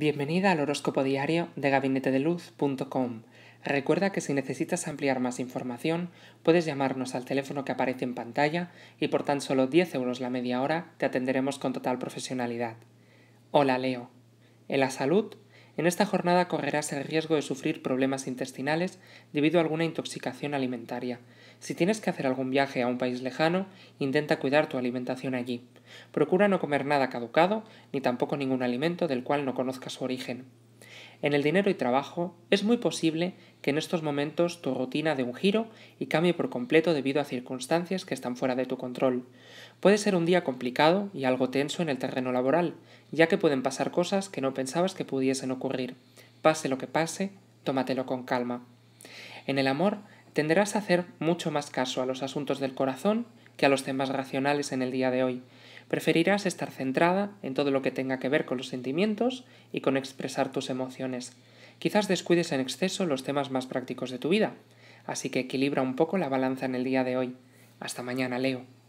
Bienvenida al horóscopo diario de gabinetedeluz.com. Recuerda que si necesitas ampliar más información, puedes llamarnos al teléfono que aparece en pantalla y por tan solo 10 euros la media hora te atenderemos con total profesionalidad. Hola Leo. En la salud, en esta jornada correrás el riesgo de sufrir problemas intestinales debido a alguna intoxicación alimentaria. Si tienes que hacer algún viaje a un país lejano, intenta cuidar tu alimentación allí. Procura no comer nada caducado, ni tampoco ningún alimento del cual no conozcas su origen. En el dinero y trabajo es muy posible que en estos momentos tu rutina dé un giro y cambie por completo debido a circunstancias que están fuera de tu control. Puede ser un día complicado y algo tenso en el terreno laboral, ya que pueden pasar cosas que no pensabas que pudiesen ocurrir. Pase lo que pase, tómatelo con calma. En el amor, tenderás a hacer mucho más caso a los asuntos del corazón que a los temas racionales en el día de hoy. Preferirás estar centrada en todo lo que tenga que ver con los sentimientos y con expresar tus emociones. Quizás descuides en exceso los temas más prácticos de tu vida, así que equilibra un poco la balanza en el día de hoy. Hasta mañana, Leo.